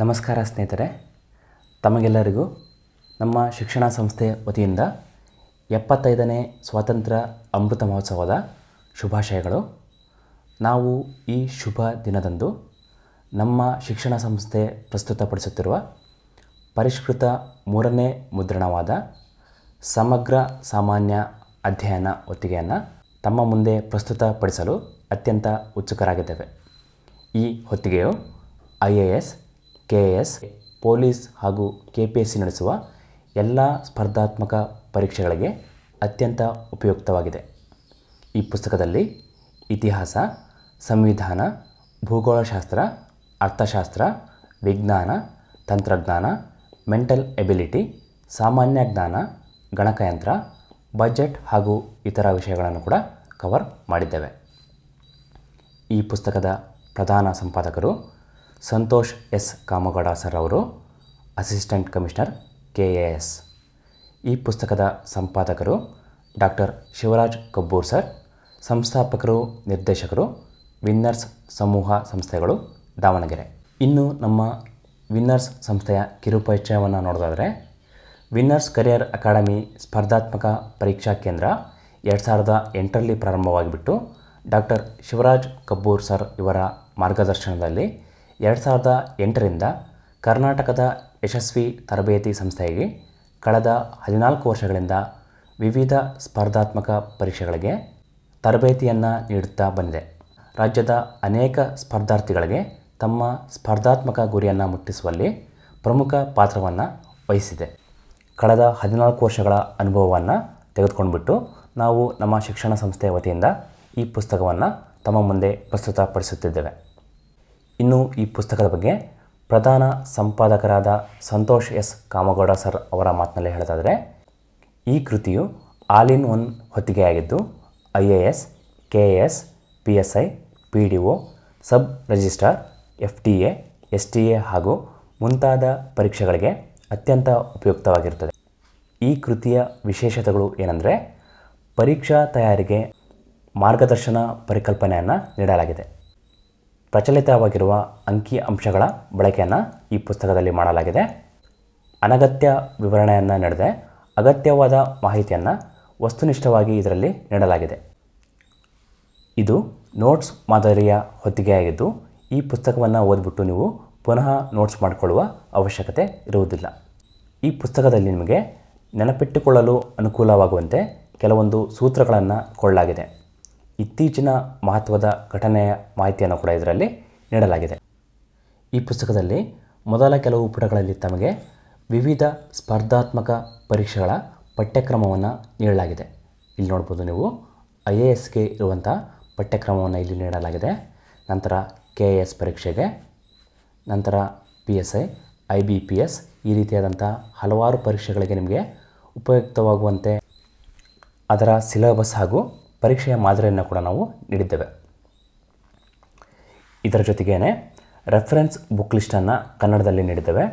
ನಮಸ್ಕಾರ ಸ್ನೇಹಿತರೆ ತಮಗೆಲ್ಲರಿಗೂ ನಮ್ಮ ಶಿಕ್ಷಣ ಸಂಸ್ಥೆ ವತಿಯಿಂದ ಎಪ್ಪತ್ತೈದನೇ ಸ್ವಾತಂತ್ರ್ಯ ಅಮೃತ ಮಹೋತ್ಸವದ ಶುಭಾಶಯಗಳು ನಾವು ಈ ಶುಭ ದಿನದಂದು ನಮ್ಮ ಶಿಕ್ಷಣ ಸಂಸ್ಥೆ ಪ್ರಸ್ತುತಪಡಿಸುತ್ತಿರುವ ಪರಿಷ್ಕೃತ ಮೂರನೇ ಮುದ್ರಣವಾದ ಸಮಗ್ರ ಸಾಮಾನ್ಯ ಅಧ್ಯಯನ ಹೊತ್ತಿಗೆಯನ್ನು ತಮ್ಮ ಮುಂದೆ ಪ್ರಸ್ತುತಪಡಿಸಲು ಅತ್ಯಂತ ಉತ್ಸುಕರಾಗಿದ್ದೇವೆ ಈ ಹೊತ್ತಿಗೆಯು I A S K S police ಹಾಗೂ ಕೆ ನಡೆಸುವ ಎಲ್ಲ ಸ್ಪರ್ಧಾತ್ಮಕ ಪರೀಕ್ಷೆಗಳಿಗೆ ಅತ್ಯಂತ ಉಪಯುಕ್ತವಾಗಿದೆ ಈ ಪುಸ್ತಕದಲ್ಲಿ ಇತಿಹಾಸ ಸಂವಿಧಾನ ಭೂಗೋಳಶಾಸ್ತ್ರ ಅರ್ಥಶಾಸ್ತ್ರ ವಿಜ್ಞಾನ ತಂತ್ರಜ್ಞಾನ ಮೆಂಟಲ್ ಎಬಿಲಿಟಿ ಸಾಮಾನ್ಯ ಜ್ಞಾನ ಗಣಕಯಂತ್ರ ಬಜೆಟ್ ಹಾಗೂ ಇತರ ವಿಷಯಗಳನ್ನು ಕೂಡ ಕವರ್ ಮಾಡಿದ್ದೇವೆ ಈ ಪುಸ್ತಕದ ಪ್ರಧಾನ ಸಂಪಾದಕರು ಸಂತೋಷ್ ಎಸ್ ಕಾಮಗೌಡ ಸರ್ ಅವರು assistant commissioner K A S ಈ ಪುಸ್ತಕದ ಸಂಪಾದಕರು ಡಾಕ್ಟರ್ ಶಿವರಾಜ್ ಕಬ್ಬೂರ್ ಸರ್ ಸಂಸ್ಥಾಪಕರು ನಿರ್ದೇಶಕರು ವಿನ್ನರ್ಸ್ ಸಮೂಹ ಸಂಸ್ಥೆಗಳು ದಾವಣಗೆರೆ ಇನ್ನು ನಮ್ಮ ವಿನ್ನರ್ಸ್ ಸಂಸ್ಥೆಯ ಕಿರುಪರಿಚಯವನ್ನು ನೋಡೋದಾದರೆ ವಿನ್ನರ್ಸ್ ಕರಿಯರ್ ಅಕಾಡೆಮಿ ಸ್ಪರ್ಧಾತ್ಮಕ ಪರೀಕ್ಷಾ ಕೇಂದ್ರ ಎರಡು ಸಾವಿರದ ಎಂಟರಲ್ಲಿ ಪ್ರಾರಂಭವಾಗಿಬಿಟ್ಟು ಡಾಕ್ಟರ್ ಶಿವರಾಜ್ ಕಬ್ಬೂರ್ ಸರ್ ಇವರ ಮಾರ್ಗದರ್ಶನದಲ್ಲಿ ಎರಡು ಸಾವಿರದ ಎಂಟರಿಂದ ಕರ್ನಾಟಕದ ಯಶಸ್ವಿ ತರಬೇತಿ ಸಂಸ್ಥೆಗೆ ಕಳೆದ ಹದಿನಾಲ್ಕು ವರ್ಷಗಳಿಂದ ವಿವಿಧ ಸ್ಪರ್ಧಾತ್ಮಕ ಪರೀಕ್ಷೆಗಳಿಗೆ ತರಬೇತಿಯನ್ನು ನೀಡುತ್ತಾ ಬಂದಿದೆ ರಾಜ್ಯದ ಅನೇಕ ಸ್ಪರ್ಧಾರ್ಥಿಗಳಿಗೆ ತಮ್ಮ ಸ್ಪರ್ಧಾತ್ಮಕ ಗುರಿಯನ್ನು ಮುಟ್ಟಿಸುವಲ್ಲಿ ಪ್ರಮುಖ ಪಾತ್ರವನ್ನು ವಹಿಸಿದೆ ಕಳೆದ ಹದಿನಾಲ್ಕು ವರ್ಷಗಳ ಅನುಭವವನ್ನು ತೆಗೆದುಕೊಂಡುಬಿಟ್ಟು ನಾವು ನಮ್ಮ ಶಿಕ್ಷಣ ಸಂಸ್ಥೆಯ ವತಿಯಿಂದ ಈ ಪುಸ್ತಕವನ್ನು ತಮ್ಮ ಮುಂದೆ ಪ್ರಸ್ತುತಪಡಿಸುತ್ತಿದ್ದೇವೆ ಇನ್ನು ಈ ಪುಸ್ತಕದ ಬಗ್ಗೆ ಪ್ರಧಾನ ಸಂಪಾದಕರಾದ ಸಂತೋಷ್ ಎಸ್ ಕಾಮಗೌಡ ಸರ್ ಅವರ ಮಾತಿನಲ್ಲಿ ಹೇಳೋದಾದರೆ ಈ ಕೃತಿಯು ಆಲ್ ಇನ್ ಒನ್ ಹೊತ್ತಿಗೆಯಾಗಿದ್ದು I A S K A S P S I P D O sub registrar F T A S T A ಹಾಗೂ ಮುಂತಾದ ಪರೀಕ್ಷೆಗಳಿಗೆ ಅತ್ಯಂತ ಉಪಯುಕ್ತವಾಗಿರುತ್ತದೆ ಈ ಕೃತಿಯ ವಿಶೇಷತೆಗಳು ಏನೆಂದರೆ ಪರೀಕ್ಷಾ ತಯಾರಿಗೆ ಮಾರ್ಗದರ್ಶನ ಪರಿಕಲ್ಪನೆಯನ್ನು ನೀಡಲಾಗಿದೆ ಪ್ರಚಲಿತವಾಗಿರುವ ಅಂಕಿ ಅಂಶಗಳ ಬಳಕೆಯನ್ನು ಈ ಪುಸ್ತಕದಲ್ಲಿ ಮಾಡಲಾಗಿದೆ ಅನಗತ್ಯ ವಿವರಣೆಯನ್ನು ನಡೆದೆ ಅಗತ್ಯವಾದ ಮಾಹಿತಿಯನ್ನು ವಸ್ತುನಿಷ್ಠವಾಗಿ ಇದರಲ್ಲಿ ನೀಡಲಾಗಿದೆ ಇದು ನೋಟ್ಸ್ ಮಾದರಿಯ ಹೊತ್ತಿಗೆಯಾಗಿದ್ದು ಈ ಪುಸ್ತಕವನ್ನು ಓದ್ಬಿಟ್ಟು ನೀವು ಪುನಃ ನೋಟ್ಸ್ ಮಾಡಿಕೊಳ್ಳುವ ಅವಶ್ಯಕತೆ ಇರುವುದಿಲ್ಲ ಈ ಪುಸ್ತಕದಲ್ಲಿ ನಿಮಗೆ ನೆನಪಿಟ್ಟುಕೊಳ್ಳಲು ಅನುಕೂಲವಾಗುವಂತೆ ಕೆಲವೊಂದು ಸೂತ್ರಗಳನ್ನು ಕೊಡಲಾಗಿದೆ ಇತ್ತೀಚಿನ ಮಹತ್ವದ ಘಟನೆಯ ಮಾಹಿತಿಯನ್ನು ಕೂಡ ಇದರಲ್ಲಿ ನೀಡಲಾಗಿದೆ ಈ ಪುಸ್ತಕದಲ್ಲಿ ಮೊದಲ ಕೆಲವು ಪುಟಗಳಲ್ಲಿ ತಮಗೆ ವಿವಿಧ ಸ್ಪರ್ಧಾತ್ಮಕ ಪರೀಕ್ಷೆಗಳ ಪಠ್ಯಕ್ರಮವನ್ನು ನೀಡಲಾಗಿದೆ ಇಲ್ಲಿ ನೋಡ್ಬೋದು ನೀವು ಐ ಎ ಎಸ್ಗೆ ಇರುವಂಥ ಪಠ್ಯಕ್ರಮವನ್ನು ಇಲ್ಲಿ ನೀಡಲಾಗಿದೆ ನಂತರ ಕೆ ಎ ಎಸ್ ಪರೀಕ್ಷೆಗೆ ನಂತರ P S I I B P S ಈ ರೀತಿಯಾದಂಥ ಹಲವಾರು ಪರೀಕ್ಷೆಗಳಿಗೆ ನಿಮಗೆ ಉಪಯುಕ್ತವಾಗುವಂತೆ ಅದರ ಸಿಲೆಬಸ್ ಹಾಗೂ ಪರೀಕ್ಷೆಯ ಮಾದರಿಯನ್ನು ಕೂಡ ನಾವು ನೀಡಿದ್ದೇವೆ ಇದರ ಜೊತೆಗೇ ರೆಫರೆನ್ಸ್ ಬುಕ್ ಲಿಸ್ಟನ್ನು ಕನ್ನಡದಲ್ಲಿ ನೀಡಿದ್ದೇವೆ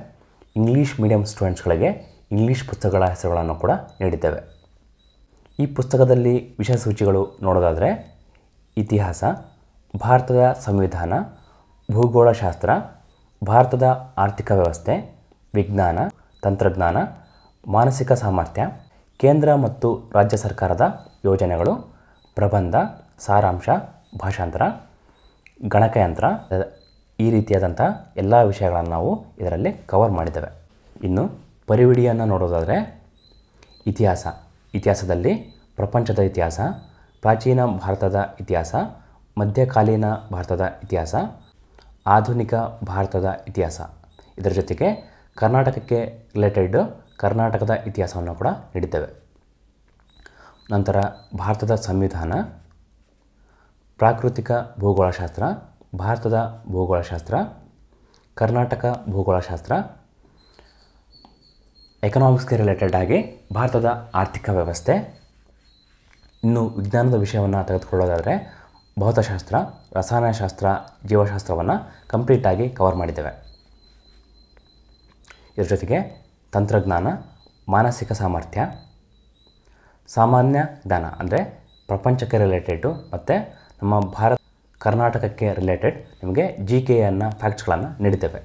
ಇಂಗ್ಲೀಷ್ ಮೀಡಿಯಂ ಸ್ಟೂಡೆಂಟ್ಸ್ಗಳಿಗೆ ಇಂಗ್ಲೀಷ್ ಪುಸ್ತಕಗಳ ಹೆಸರುಗಳನ್ನು ಕೂಡ ನೀಡಿದ್ದೇವೆ ಈ ಪುಸ್ತಕದಲ್ಲಿ ವಿಷಯ ಸೂಚಿಗಳು ನೋಡೋದಾದರೆ ಇತಿಹಾಸ ಭಾರತದ ಸಂವಿಧಾನ ಭೂಗೋಳಶಾಸ್ತ್ರ ಭಾರತದ ಆರ್ಥಿಕ ವ್ಯವಸ್ಥೆ ವಿಜ್ಞಾನ ತಂತ್ರಜ್ಞಾನ ಮಾನಸಿಕ ಸಾಮರ್ಥ್ಯ ಕೇಂದ್ರ ಮತ್ತು ರಾಜ್ಯ ಸರ್ಕಾರದ ಯೋಜನೆಗಳು ಪ್ರಬಂಧ ಸಾರಾಂಶ ಭಾಷಾಂತರ ಗಣಕಯಂತ್ರ ಈ ರೀತಿಯಾದಂಥ ಎಲ್ಲ ವಿಷಯಗಳನ್ನು ನಾವು ಇದರಲ್ಲಿ ಕವರ್ ಮಾಡಿದ್ದೇವೆ ಇನ್ನು ಪರಿವಿಡಿಯನ್ನು ನೋಡೋದಾದರೆ ಇತಿಹಾಸ ಇತಿಹಾಸದಲ್ಲಿ ಪ್ರಪಂಚದ ಇತಿಹಾಸ ಪ್ರಾಚೀನ ಭಾರತದ ಇತಿಹಾಸ ಮಧ್ಯಕಾಲೀನ ಭಾರತದ ಇತಿಹಾಸ ಆಧುನಿಕ ಭಾರತದ ಇತಿಹಾಸ ಇದರ ಜೊತೆಗೆ ಕರ್ನಾಟಕಕ್ಕೆ ರಿಲೇಟೆಡ್ ಕರ್ನಾಟಕದ ಇತಿಹಾಸವನ್ನು ಕೂಡ ನೀಡಿದ್ದೇವೆ ನಂತರ ಭಾರತದ ಸಂವಿಧಾನ ಪ್ರಾಕೃತಿಕ ಭೂಗೋಳಶಾಸ್ತ್ರ ಭಾರತದ ಭೂಗೋಳಶಾಸ್ತ್ರ ಕರ್ನಾಟಕ ಭೂಗೋಳಶಾಸ್ತ್ರ ಎಕನಾಮಿಕ್ಸ್ಗೆ ರಿಲೇಟೆಡ್ ಆಗಿ ಭಾರತದ ಆರ್ಥಿಕ ವ್ಯವಸ್ಥೆ ಇನ್ನು ವಿಜ್ಞಾನದ ವಿಷಯವನ್ನು ತೆಗೆದುಕೊಳ್ಳೋದಾದರೆ ಭೌತಶಾಸ್ತ್ರ ರಸಾಯನಶಾಸ್ತ್ರ ಜೀವಶಾಸ್ತ್ರವನ್ನು ಕಂಪ್ಲೀಟಾಗಿ ಕವರ್ ಮಾಡಿದ್ದೇವೆ ಇದರ ಜೊತೆಗೆ ತಂತ್ರಜ್ಞಾನ ಮಾನಸಿಕ ಸಾಮರ್ಥ್ಯ ಸಾಮಾನ್ಯ ಜ್ಞಾನ ಅಂದರೆ ಪ್ರಪಂಚಕ್ಕೆ ರಿಲೇಟೆಡು ಮತ್ತು ನಮ್ಮ ಭಾರತ ಕರ್ನಾಟಕಕ್ಕೆ ರಿಲೇಟೆಡ್ ನಿಮಗೆ ಜಿ ಕೆ ಅನ್ನ ಫ್ಯಾಕ್ಟ್ಸ್ಗಳನ್ನು ನೀಡಿದ್ದೇವೆ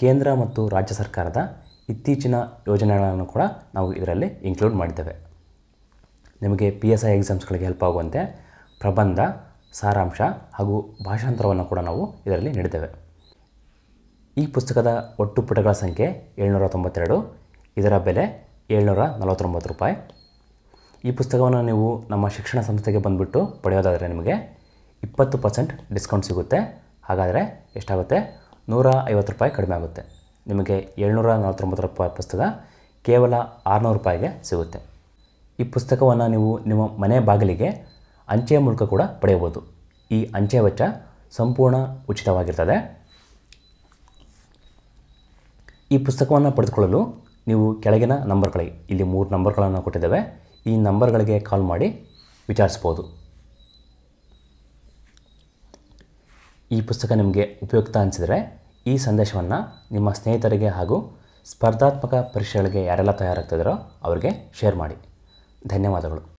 ಕೇಂದ್ರ ಮತ್ತು ರಾಜ್ಯ ಸರ್ಕಾರದ ಇತ್ತೀಚಿನ ಯೋಜನೆಗಳನ್ನು ಕೂಡ ನಾವು ಇದರಲ್ಲಿ ಇನ್ಕ್ಲೂಡ್ ಮಾಡಿದ್ದೇವೆ ನಿಮಗೆ ಪಿ ಎಸ್ ಐ ಎಕ್ಸಾಮ್ಸ್ಗಳಿಗೆ ಹೆಲ್ಪ್ ಆಗುವಂತೆ ಪ್ರಬಂಧ ಸಾರಾಂಶ ಹಾಗೂ ಭಾಷಾಂತರವನ್ನು ಕೂಡ ನಾವು ಇದರಲ್ಲಿ ನೀಡಿದ್ದೇವೆ ಈ ಪುಸ್ತಕದ ಒಟ್ಟು ಪುಟಗಳ ಸಂಖ್ಯೆ ಏಳ್ನೂರ ತೊಂಬತ್ತೆರಡು ಇದರ ಬೆಲೆ ಏಳ್ನೂರ ನಲವತ್ತೊಂಬತ್ತು ರೂಪಾಯಿ ಈ ಪುಸ್ತಕವನ್ನು ನೀವು ನಮ್ಮ ಶಿಕ್ಷಣ ಸಂಸ್ಥೆಗೆ ಬಂದುಬಿಟ್ಟು ಪಡೆಯೋದಾದರೆ ನಿಮಗೆ ಇಪ್ಪತ್ತು ಪರ್ಸೆಂಟ್ ಡಿಸ್ಕೌಂಟ್ ಸಿಗುತ್ತೆ ಹಾಗಾದರೆ ಎಷ್ಟಾಗುತ್ತೆ ನೂರ ಐವತ್ತು ರೂಪಾಯಿ ಕಡಿಮೆ ಆಗುತ್ತೆ ನಿಮಗೆ ಏಳ್ನೂರ ನಲವತ್ತೊಂಬತ್ತು ರೂಪಾಯಿ ಪುಸ್ತಕ ಕೇವಲ ಆರುನೂರು ರೂಪಾಯಿಗೆ ಸಿಗುತ್ತೆ ಈ ಪುಸ್ತಕವನ್ನು ನೀವು ನಿಮ್ಮ ಮನೆ ಬಾಗಿಲಿಗೆ ಅಂಚೆಯ ಮೂಲಕ ಕೂಡ ಪಡೆಯಬೋದು ಈ ಅಂಚೆ ವೆಚ್ಚ ಸಂಪೂರ್ಣ ಉಚಿತವಾಗಿರ್ತದೆ ಈ ಪುಸ್ತಕವನ್ನು ಪಡೆದುಕೊಳ್ಳಲು ನೀವು ಕೆಳಗಿನ ನಂಬರ್ಗಳಿಗೆ ಇಲ್ಲಿ ಮೂರು ನಂಬರ್ಗಳನ್ನು ಕೊಟ್ಟಿದ್ದೇವೆ ಈ ನಂಬರ್ಗಳಿಗೆ ಕಾಲ್ ಮಾಡಿ ವಿಚಾರಿಸ್ಬೋದು ಈ ಪುಸ್ತಕ ನಿಮಗೆ ಉಪಯುಕ್ತ ಅನಿಸಿದರೆ ಈ ಸಂದೇಶವನ್ನು ನಿಮ್ಮ ಸ್ನೇಹಿತರಿಗೆ ಹಾಗೂ ಸ್ಪರ್ಧಾತ್ಮಕ ಪರೀಕ್ಷೆಗಳಿಗೆ ಯಾರೆಲ್ಲ ತಯಾರಾಗ್ತಿದ್ದಾರೋ ಅವರಿಗೆ ಶೇರ್ ಮಾಡಿ ಧನ್ಯವಾದಗಳು